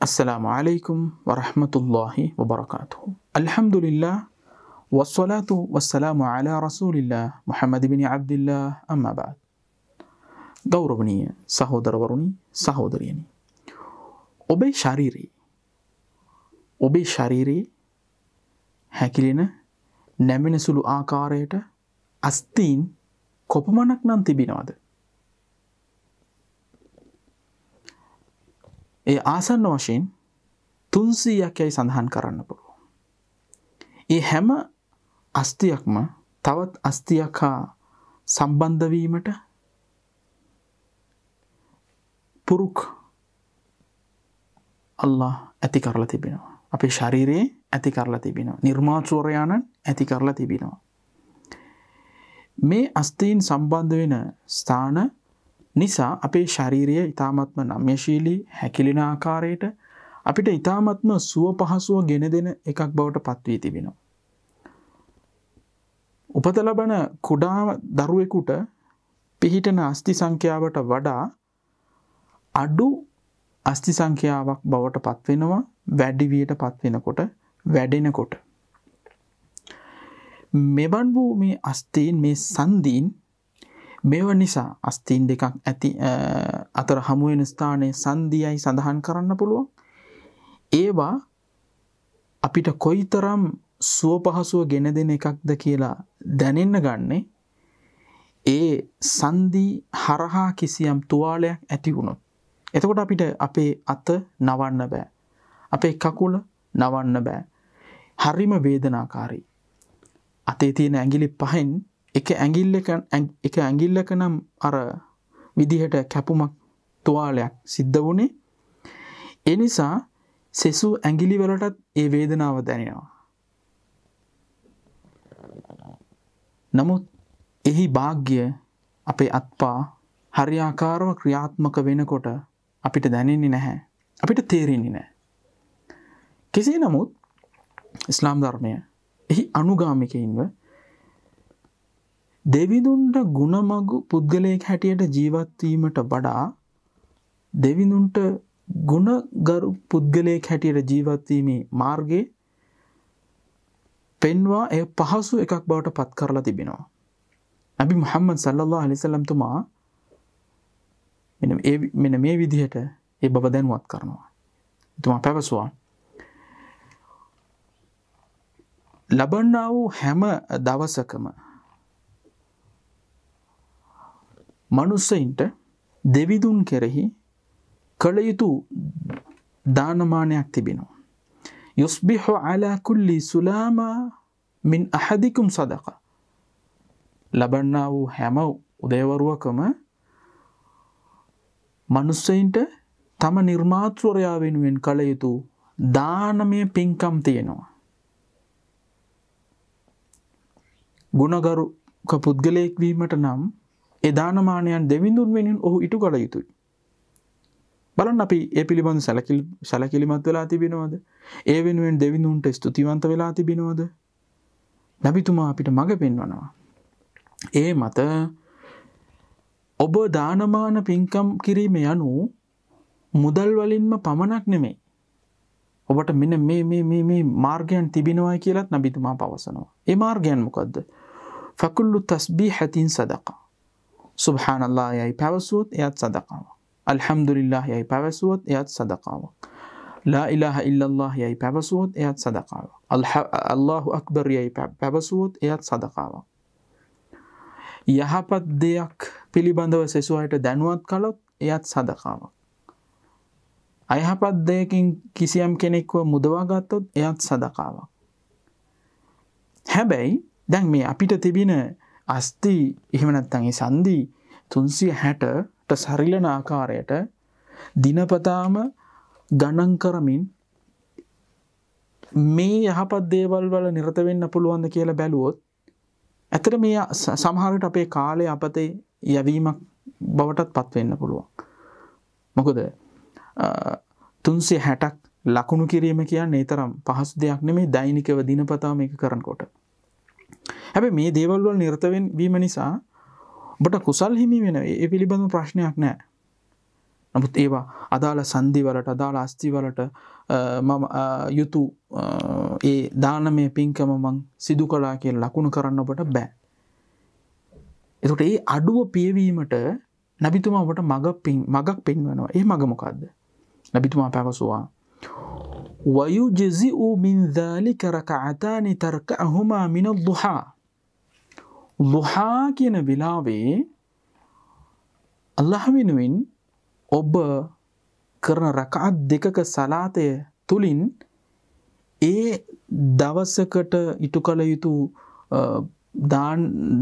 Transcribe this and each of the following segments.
السلام عليكم ورحمة الله وبركاته الحمد لله والصلاة والسلام على رسول الله محمد بن عبد الله أما بعد ගෞරවනීය සහෝදරවරුණි සහෝදරියනි. ඔබේ ශරීරයේ ඔබේ ශරීරයේ හැකිලෙන නැමෙනසුළු ආකාරයට අස්තීන් කොපමණක් නම් තිබෙනවද ඒ ආසන්න වශයෙන් තුන්සීයක් යැයි සඳහන් කරන්න පුළුව. ඒ හැම අස්තියක්ම තවත් අස්තියක් හා සම්බන්ධවීමට පුරුක් අල්ලා ඇති කරලා තිබෙනවා. අපේ ශරීරයේ ඇති කරලා තිබෙනවා. නිර්මාචෝරයාණන් ඇති කරලා තිබෙනවා. මේ අස්තීන් සම්බන්ධ වෙන ස්ථාන නිසා අපේ ශරීරය ඉතාමත්ම නම්යශීලී හැකිලෙන ආකාරයට අපිට ඉතාමත්ම සුව පහසුව ගෙන දෙන එකක් බවට පත්වී තිබෙනවා. උපත ලබන කුඩා දරුවෙකුට පිහිටන අස්ති සංඛ්‍යාවට වඩා අඩු අස්ති සංඛ්‍යාවක් බවට පත්වෙනවා වැඩිවියට පත්වෙනකොට වැඩෙනකොට. මෙබන් වූ මේ අස්තීන් මේ සන්දීන් මේව නිසා අස්තීන් දෙකක් ඇති අතර හමුවෙන ස්ථානය සන්දියයි සඳහන් කරන්න පුළුවන් ඒවා අපිට කොයි තරම් සුව පහසුව ගෙන දෙන එකක්ද කියලා දැනෙන්න ගන්නේ ඒ සන්දී හරහා කිසියම් තුවාලයක් ඇති වුණොත් එතකොට අපිට අපේ අත නවන්න බෑ අපේ කකුල නවන්න බෑ හරිම වේදනාකාරී අතේ තියෙන ඇගිලි පහෙන් එක ඇඟිල්ල එක ඇඟිල්ලක නම් අර විදිහට කැපුමක් තුවාලයක් සිද්ධ වුණේ එනිසා සෙසු ඇගිලි වලටත් ඒ වේදනාව දැනෙනවා. නමුත් එහි භාග්‍ය අපේ අත්පා හරියාකාරව ක්‍රියාත්මක වෙනකොට අපිට දැනෙන්නේ නැහැ අපිට තේරෙන්නේ නෑ. කෙසේ නමුත් ඉස්ලාම් ධර්මය එහි අනුගාමිකයින්ව දෙවිඳුන්ට ගුණමගු පුද්ගලයෙක් හැටියට ජීවත්වීමට වඩා දෙවිඳුන්ට ගුණගරු පුද්ගලයෙක් හැටියට ජීවත්වීමේ මාර්ගයේ පෙන්වා එය පහසු එකක් බවට පත් කරලා තිබෙනවා. ඇබි මුහම්මද සල්ලල්ලා අලිසල්ලම්තුමා මෙන මේ විදිහට ඒ බව දැනුවත් කරනවා. තුමා පැවසවා ලබන්නා වූ හැම දවසකම මනුස්සයින්ට දෙවිදුන් කෙරෙහි කළයුතු දානමානයක් තිබෙනවා. යුස්බිහෝ අලාකුල්ලි සුලාමා මින් අහදිකුම් සදක. ලබන්නා වූ හැම උදේවරුවකම මනුස්සයින්ට තම නිර්මාත්‍රවරයා වෙනුවෙන් කළයුතු දානමය පින්කම් තියෙනවා. ගුණගරුක පුද්ගලයෙක් වීමට නම් එදානමානයන් දෙවිඳුන් වෙනින් ඔහු ඉටු කළ යුතුයි. බලන් අපි ඒ පිළිබඳ සැලකිල් සැලකිලිමත් වෙලා තිබෙනවද ඒ වෙනුවෙන් දෙවිඳුන්ට ස්තුතිවන්ත වෙලා තිබෙනවද නැබිතුමා අපිට මඟ පෙන්වනවා. ඒ මත ඔබ දානමාන පින්කම් කිරීම යනු මුදල් වලින්ම පමණක් නෙමේ. ඔබට මෙන මේ මාර්ගයන් තිබෙනවයි කියලත් නබිතුමා පවසනවා. ඒ මාර්ගයන් මොකක්ද. ෆකුල්ලු තස්බී හැතින් සදකා. සුභානල්ලා යයි පැවසුවොත් එයත් සදකාවක්. අල්හම්දුලිල්ලා යයි පැවසුවොත් එයත් සදකාවක්. ලා ඉලාහ ඉල්ලල්له යයි පැවසුවොත් එයත් සදකාවක්. අල්ලාහු අක්බර් යයි පැවසුවොත් එයත් සදකාවක්. යහපත් දෙයක් පිළිබඳව සෙසුවායට දැනුවත් කළොත් එයත් සදකාවක්. අයහපත් දෙයකින් කිසියම් කෙනෙක්ව මුදවාගත්තොත් එයත් සදකාවක්. හැබැයි දැන් මේ අපිට තිබිෙන අස්ති එහෙමනැත්තන් සන්දී තුන්සිය හැටට සරිලන ආකාරයට දිනපතාම ගණන් කරමින් මේ යහපත් දේවල් වල නිරතවෙන්න පුළුවන්ද කියලා බැලුවොත් ඇතට මේ සමහරට අපේ කාලය අපතේ යැවීමක් බවටත් පත්වෙන්න පුළුවන්. මොකද තුන්සේ හැටක් ලකුණු කිරීම කියන්න ඒතරම් පහසු දෙයක් නෙමේ දෛනිකව දිනපතාම එක කරනකොට. හැබැ මේ දේවල්වල් නිර්තවෙන් වීම නිසා බට කුසල් හිමි වෙන ඒ පිළිබඳ ප්‍රශ්නයක් නෑ නමුත් ඒවා අදාළ සන්දිවලට අදාළ අස්තිවලට මම යුතු ඒ දානමය පින්කම මං සිදු කලා කිය ලකුණු කරන්න ඔබට බෑ. එතුට ඒ අඩුව පියවීමට නැබිතුමා ඔබට මග මගක් පෙන්වනවා ඒ මගමොකක්ද නැබිතුමා පැවසවා ويجزئ من ذلك රකඅතානි තර්කහුමා මින දුහා දුහා කියන වෙලාවේ අල්ලාහ වෙනුවෙන් ඔබ කරන රකඅත් දෙකක සලාතය තුලින් ඒ දවසකට ඉටු කළ යුතු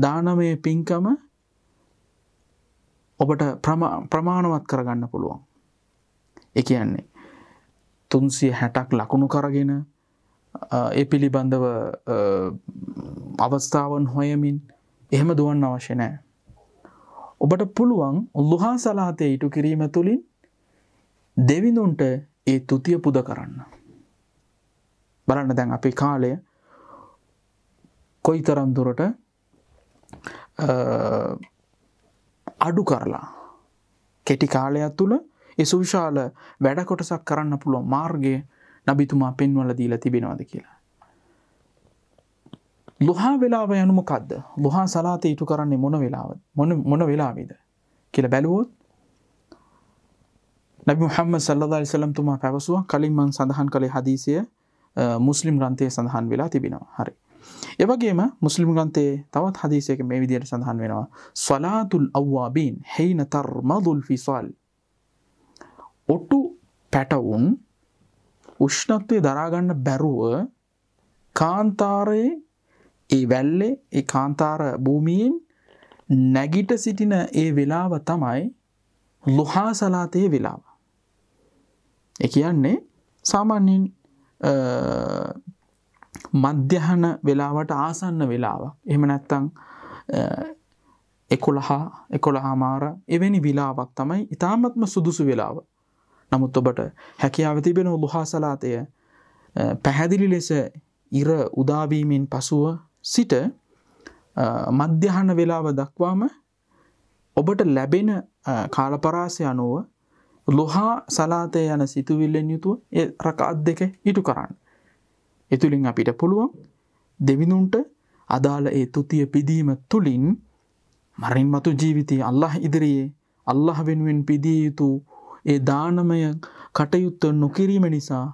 දානමය පින්කම ඔබට ප්‍රමාණවත් කරගන්න පුළුවන් එක යන්නේ තුන්සිය හැටක් ලකුණු කරගෙන ඒ පිළිබඳව අවස්ථාවන් හොයමින් එහෙම දුවන් අවශ්‍ය නෑ. ඔබට පුළුවන් උල්ලුහා සලාහතය ඉටු කිරීම තුළින් දෙවිඳුන්ට ඒ තුතිය පුද කරන්න. බලන්න දැන් අපි කාලය කොයි තරම් දුරට අඩු කරලා කෙටි කාලයක් තුළ ඒ සුවිශාල වැඩ කොටසක් කරන්න පුළුව මාර්ගය නබිතුමා පෙන්වල දීලා තිබෙනවාද කියලා. ලොහා වෙලාව යනුමකක්ද ලොහා සලාත ඉටු කරන්නේ මොන වෙලාව මොන වෙලාවේද කියල බැලුවොත් නැබි හම සල්ල සලම්තුමා පැවසුව කලින්මන් සඳහන් කළේ හදීසිය මුස්ලිම් ග්‍රන්ථය සඳහන් වෙලා තිබෙනවා හරි. එවගේම මුස්ලිම් ගන්තේ තවත් හදිසයක මේ විදියට සඳහන් වෙනවා ස්වලාතුල් අවවාබීන් හෙයින තර්මදුල් ෆිසල් ඔටු පැටවුන් උෂ්ණත්වය දරාගන්න බැරුව කාන්තාරයේ ඒ වැල්ලේ ඒ කාන්තාර භූමීන් නැගිට සිටින ඒ වෙලාව තමයි ලොහා සලාතයේ වෙලාව. එක කියන්නේ සාමාන්‍යෙන් මධ්‍යහන වෙලාවට ආසන්න වෙලාව එහම නැත්තං එකොළහා එකොළහාමාර එවැනි විලාවක් තමයි ඉතාමත්ම සුදුසු වෙලාව නමුත් ඔබට හැකියාව තිබෙන ලොහා සලාතය පැහැදිලි ලෙස ඉර උදාවීමෙන් පසුව සිට මධ්‍යහන වෙලාව දක්වාම ඔබට ලැබෙන කාලපරාසය අනුව ලොහා සලාතය යන සිතුවිල්ලෙන් යුතුව ඒ රකාත් දෙක ඉටු කරන්න. එතුළින් අපිට පුළුවන් දෙවිනුන්ට අදාළ ඒ තුතිය පිදීම තුළින් මරින් මතු ජීවිතය අල්له ඉදිරියේ අල්له වෙනුවෙන් පිදිය යුතු ඒ දානමය කටයුත්ත නොකිරීම නිසා